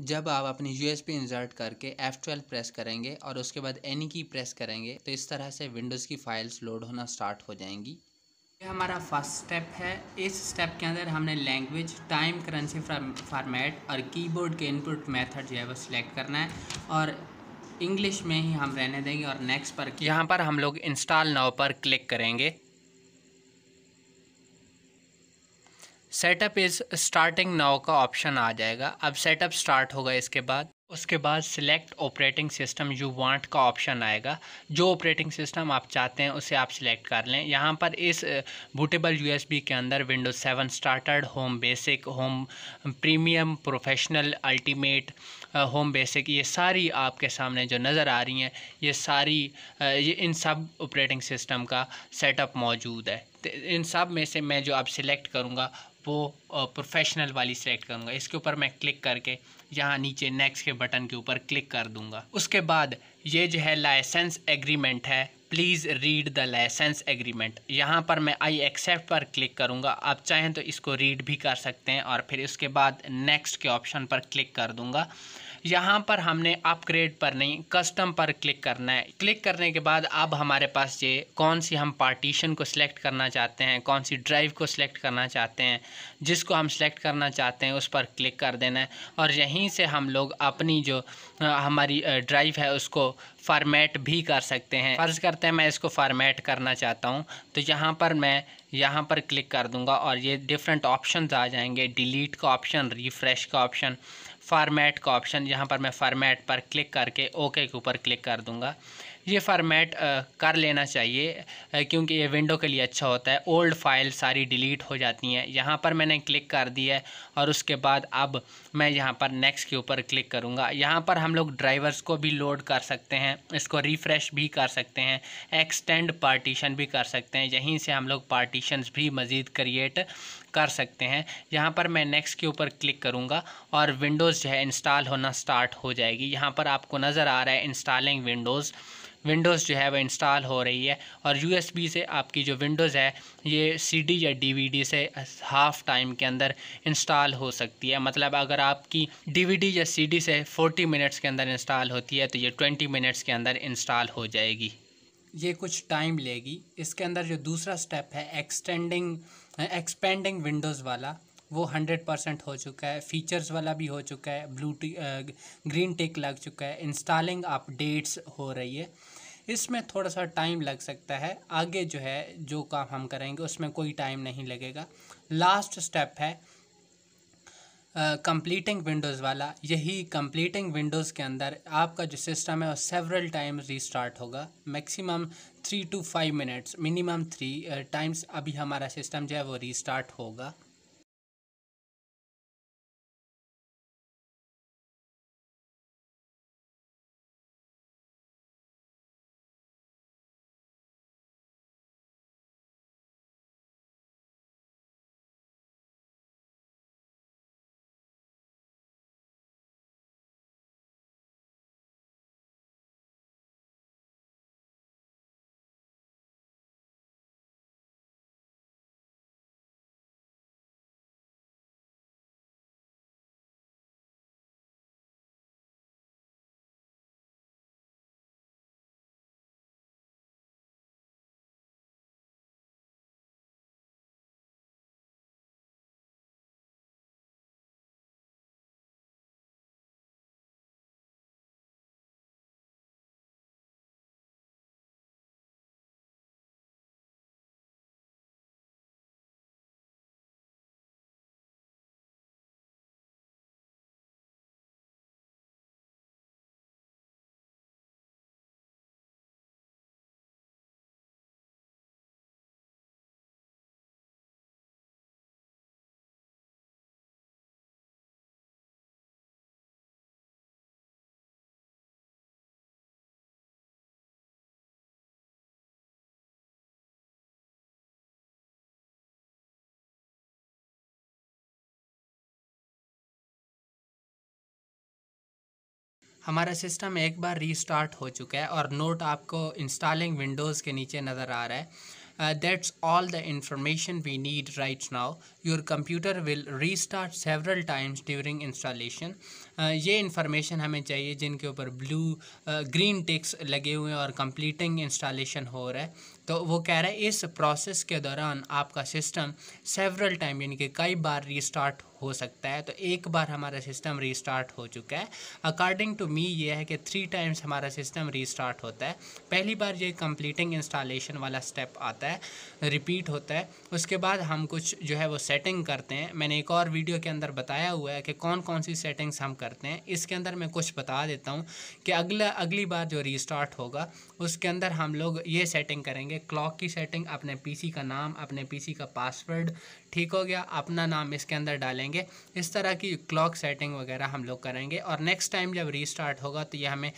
जब आप अपनी यू एस इंसर्ट करके एफ़ ट्वेल्व प्रेस करेंगे और उसके बाद एनी की प्रेस करेंगे तो इस तरह से विंडोज़ की फ़ाइल्स लोड होना स्टार्ट हो जाएंगी ये हमारा फर्स्ट स्टेप है इस स्टेप के अंदर हमने लैंग्वेज टाइम करेंसी फॉर्मेट और कीबोर्ड के इनपुट मेथड जो है वो सिलेक्ट करना है और इंग्लिश में ही हम रहने देंगे और नेक्स्ट पर यहाँ पर हम लोग इंस्टॉल नाव पर क्लिक करेंगे सेटअप इज़ स्टार्टिंग नाव का ऑप्शन आ जाएगा अब सेटअप स्टार्ट होगा इसके बाद उसके बाद select operating system you want का ऑप्शन आएगा जो ऑपरेटिंग सिस्टम आप चाहते हैं उसे आप सिलेक्ट कर लें यहाँ पर इस बूटेबल यूएसबी के अंदर Windows seven starter home basic home premium professional ultimate home basic ये सारी आपके सामने जो नज़र आ रही हैं ये सारी ये इन सब ऑपरेटिंग सिस्टम का सेटअप मौजूद है इन सब में से मैं जो अब सिलेक्ट करूँगा वो प्रोफेशनल वाली सेलेक्ट करूँगा इसके ऊपर मैं क्लिक करके यहाँ नीचे नेक्स्ट के बटन के ऊपर क्लिक कर दूँगा उसके बाद ये जो है लाइसेंस एग्रीमेंट है please read the licence agreement यहाँ पर मैं आई एक्सेप्ट पर क्लिक करूँगा आप चाहें तो इसको रीड भी कर सकते हैं और फिर उसके बाद नेक्स्ट के ऑप्शन पर क्लिक कर दूँगा यहाँ पर हमने अपग्रेड पर नहीं कस्टम पर क्लिक करना है क्लिक करने के बाद अब हमारे पास ये कौन सी हम पार्टीशन को सिलेक्ट करना चाहते हैं कौन सी ड्राइव को सिलेक्ट करना चाहते हैं जिसको हम सिलेक्ट करना चाहते हैं उस पर क्लिक कर देना है और यहीं से हम लोग अपनी जो हमारी ड्राइव है उसको फॉर्मेट भी कर सकते हैं फ़र्ज़ करते हैं मैं इसको फॉर्मेट करना चाहता हूँ तो यहाँ पर मैं यहाँ पर क्लिक कर दूँगा और ये डिफरेंट ऑप्शन आ जाएंगे डिलीट का ऑप्शन रिफ़्रेश का ऑप्शन फार्मेट का ऑप्शन यहाँ पर मैं फार्मेट पर क्लिक करके ओके के ऊपर क्लिक कर दूँगा ये फॉर्मेट कर लेना चाहिए क्योंकि ये विंडो के लिए अच्छा होता है ओल्ड फाइल सारी डिलीट हो जाती हैं यहाँ पर मैंने क्लिक कर दिया है और उसके बाद अब मैं यहाँ पर नेक्स्ट के ऊपर क्लिक करूँगा यहाँ पर हम लोग ड्राइवर्स को भी लोड कर सकते हैं इसको रिफ़्रेश भी कर सकते हैं एक्सटेंड पार्टीशन भी कर सकते हैं यहीं से हम लोग पार्टीशन भी मज़ीद क्रिएट कर सकते हैं यहाँ पर मैं नेक्स्ट के ऊपर क्लिक करूँगा और विंडोज़ जो है इंस्टॉल होना स्टार्ट हो जाएगी यहाँ पर आपको नज़र आ रहा है इंस्टॉलिंग विंडोज़ विंडोज़ जो है वह इंस्टॉल हो रही है और यू से आपकी जो विंडोज़ है ये सी या डी से हाफ़ टाइम के अंदर इंस्टॉल हो सकती है मतलब अगर आपकी डी या सी से फोर्टी मिनट्स के अंदर इंस्टॉल होती है तो ये ट्वेंटी मिनट्स के अंदर इंस्टॉल हो जाएगी ये कुछ टाइम लेगी इसके अंदर जो दूसरा स्टेप है एक्सटेंडिंग एक्सपेंडिंग विंडोज़ वाला वो हंड्रेड परसेंट हो चुका है फीचर्स वाला भी हो चुका है ब्लू ग्रीन टिक लग चुका है इंस्टॉलिंग अपडेट्स हो रही है इसमें थोड़ा सा टाइम लग सकता है आगे जो है जो काम हम करेंगे उसमें कोई टाइम नहीं लगेगा लास्ट स्टेप है कंप्लीटिंग uh, विंडोज़ वाला यही कंप्लीटिंग विंडोज़ के अंदर आपका जो सिस्टम है वो सेवरल टाइम्स रीस्टार्ट होगा maximum three two five minutes minimum three times अभी हमारा सिस्टम जो है वो रीस्टार्ट होगा हमारा सिस्टम एक बार रीस्टार्ट हो चुका है और नोट आपको इंस्टॉलिंग विंडोज़ के नीचे नज़र आ रहा है that's all the information we need right now your computer will restart several times during installation ये इंफॉर्मेशन हमें चाहिए जिनके ऊपर ब्लू ग्रीन टिक्स लगे हुए हैं और कंप्लीटिंग इंस्टॉलेशन हो रहा है तो वो कह रहा है इस प्रोसेस के दौरान आपका सिस्टम सेवरल टाइम यानी कि कई बार रीस्टार्ट हो सकता है तो एक बार हमारा सिस्टम रीस्टार्ट हो चुका है अकॉर्डिंग टू मी ये है कि थ्री टाइम्स हमारा सिस्टम रीस्टार्ट होता है पहली बार ये कंप्लीटिंग इंस्टॉलेशन वाला स्टेप आता है रिपीट होता है उसके बाद हम कुछ जो है वो सेटिंग करते हैं मैंने एक और वीडियो के अंदर बताया हुआ है कि कौन कौन सी सेटिंग्स हम करते हैं इसके अंदर मैं कुछ बता देता हूँ कि अगला अगली बार जो रीस्टार्ट होगा उसके अंदर हम लोग ये सेटिंग करेंगे करेंगे क्लॉक की सेटिंग अपने पीसी का नाम अपने पीसी का पासवर्ड ठीक हो गया अपना नाम इसके अंदर डालेंगे इस तरह की क्लॉक सेटिंग वगैरह हम लोग करेंगे और नेक्स्ट टाइम जब रीस्टार्ट होगा तो ये हमें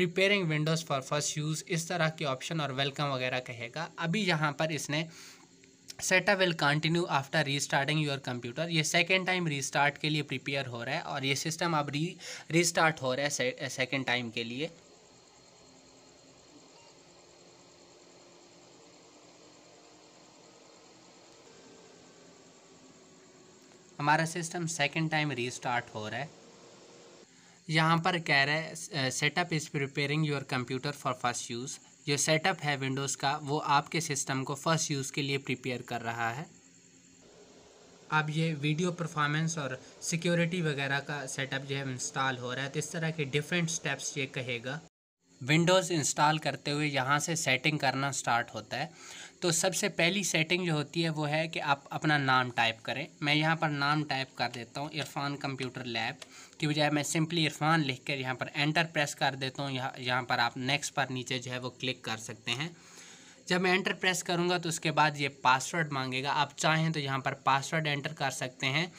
preparing Windows for first use इस तरह की ऑप्शन और वेलकम वगैरह कहेगा अभी यहाँ पर इसने setup will continue after restarting your computer ये सेकेंड टाइम रीस्टार्ट के लिए प्रिपेयर हो रहा है और ये सिस्टम अब री रीस्टार्ट हो रहा है सेकेंड टाइम के लिए हमारा सिस्टम सेकेंड टाइम रीस्टार्ट हो रहा है यहाँ पर कह रहा है setup is preparing your computer for first use जो सेटअप है विंडोज़ का वो आपके सिस्टम को फर्स्ट यूज़ के लिए प्रिपेयर कर रहा है अब ये वीडियो परफॉर्मेंस और सिक्योरिटी वगैरह का सेटअप जो है इंस्टॉल हो रहा है तो इस तरह के डिफरेंट स्टेप्स ये कहेगा विंडोज़ इंस्टॉल करते हुए यहाँ से सेटिंग करना स्टार्ट होता है तो सबसे पहली सेटिंग जो होती है वो है कि आप अपना नाम टाइप करें मैं यहाँ पर नाम टाइप कर देता हूँ इरफान कंप्यूटर लैब की बजाय मैं सिंपली इरफान लिख कर यहाँ पर एंटर प्रेस कर देता हूँ यहाँ यहाँ पर आप नेक्स्ट पर नीचे जो है वो क्लिक कर सकते हैं जब मैं एंटर प्रेस करूँगा तो उसके बाद ये पासवर्ड मांगेगा आप चाहें तो यहाँ पर पासवर्ड एंटर कर सकते हैं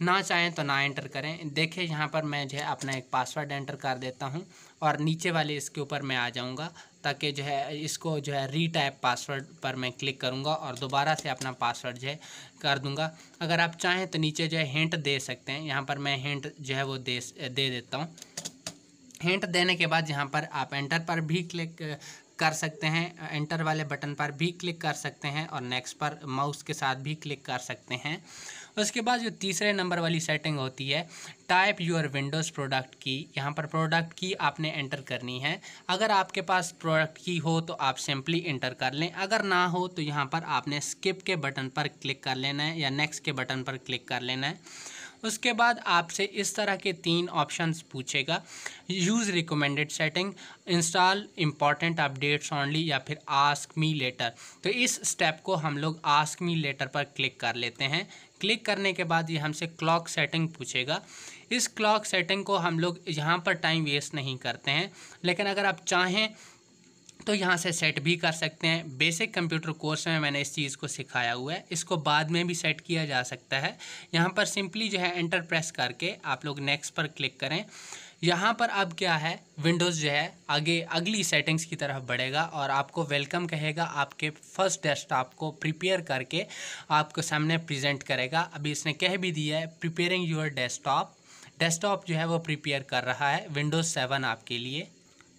ना चाहें तो ना एंटर करें देखिए यहाँ पर मैं जो है अपना एक पासवर्ड एंटर कर देता हूँ और नीचे वाले इसके ऊपर मैं आ जाऊँगा ताकि जो है इसको जो है री टाइप पासवर्ड पर मैं क्लिक करूँगा और दोबारा से अपना पासवर्ड जो है कर दूँगा अगर आप चाहें तो नीचे जो है हिंट दे सकते हैं यहाँ पर मैं हिंट जो है वो दे दे देता हूँ हिंट देने के बाद यहाँ पर आप एंटर पर भी क्लिक कर सकते हैं एंटर वाले बटन पर भी क्लिक कर सकते हैं और नेक्स्ट पर माउस के साथ भी क्लिक कर सकते हैं उसके बाद जो तीसरे नंबर वाली सेटिंग होती है टाइप योर विंडोज़ प्रोडक्ट की यहाँ पर प्रोडक्ट की आपने एंटर करनी है अगर आपके पास प्रोडक्ट की हो तो आप सिंपली एंटर कर लें अगर ना हो तो यहाँ पर आपने स्किप के बटन पर क्लिक कर लेना है या नेक्स्ट के बटन पर क्लिक कर लेना है उसके बाद आपसे इस तरह के तीन ऑप्शंस पूछेगा use recommended setting install important updates only या फिर आस्क मी लेटर तो इस स्टेप को हम लोग आस्क मी लेटर पर क्लिक कर लेते हैं क्लिक करने के बाद ये हमसे क्लॉक सेटिंग पूछेगा इस क्लॉक सेटिंग को हम लोग यहाँ पर टाइम वेस्ट नहीं करते हैं लेकिन अगर आप चाहें तो यहाँ से सेट भी कर सकते हैं बेसिक कंप्यूटर कोर्स में मैंने इस चीज़ को सिखाया हुआ है इसको बाद में भी सेट किया जा सकता है यहाँ पर सिंपली जो है एंटर प्रेस करके आप लोग नेक्स्ट पर क्लिक करें यहाँ पर अब क्या है विंडोज़ जो है आगे अगली सेटिंग्स की तरफ बढ़ेगा और आपको वेलकम कहेगा आपके फर्स्ट डेस्कटॉप को प्रिपेयर करके आपको सामने प्रजेंट करेगा अभी इसने कह भी दिया है प्रिपेयरिंग योर डेस्कटॉप डेस्कटॉप जो है वो प्रिपेयर कर रहा है विंडोज़ सेवन आपके लिए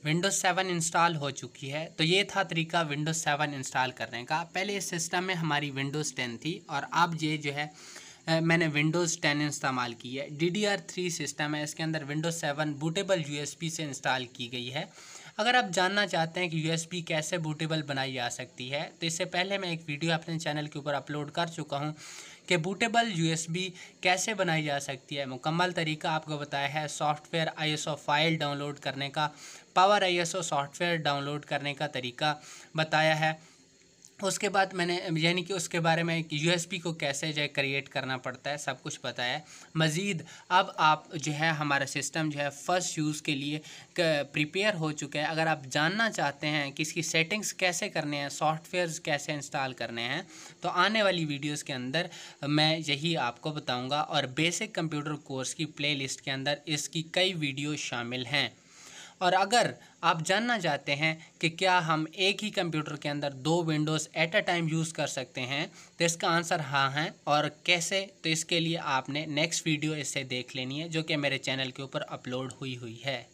विंडोज़ सेवन इंस्टॉल हो चुकी है तो ये था तरीका विंडोज़ सेवन इंस्टॉल करने का पहले इस सिस्टम में हमारी विंडोज़ टेन थी और अब ये जो है मैंने विंडोज़ टेन इस्तेमाल की है D D R three system है इसके अंदर विंडोज़ सेवन बूटेबल पी से इंस्टॉल की गई है अगर आप जानना चाहते हैं कि यू कैसे बूटेबल बनाई जा सकती है तो इससे पहले मैं एक वीडियो अपने चैनल के ऊपर अपलोड कर चुका हूँ कि बूटेबल यू कैसे बनाई जा सकती है मुकम्मल तरीका आपको बताया है सॉफ्टवेयर आई फाइल डाउनलोड करने का पावर आई सॉफ्टवेयर डाउनलोड करने का तरीका बताया है उसके बाद मैंने यानी कि उसके बारे में एस पी को कैसे जो है क्रिएट करना पड़ता है सब कुछ बताया मज़ीद अब आप जो है हमारा सिस्टम जो है फ़र्स्ट यूज़ के लिए प्रिपेयर हो चुका है अगर आप जानना चाहते हैं कि इसकी सेटिंग्स कैसे करने हैं सॉफ्टवेयर कैसे इंस्टॉल करने हैं तो आने वाली वीडियोज़ के अंदर मैं यही आपको बताऊँगा और बेसिक कंप्यूटर कोर्स की प्ले के अंदर इसकी कई वीडियो शामिल हैं और अगर आप जानना चाहते हैं कि क्या हम एक ही कंप्यूटर के अंदर दो Windows at a time use कर सकते हैं तो इसका आंसर हाँ है और कैसे तो इसके लिए आपने नेक्स्ट वीडियो इससे देख लेनी है जो कि मेरे चैनल के ऊपर अपलोड हुई हुई है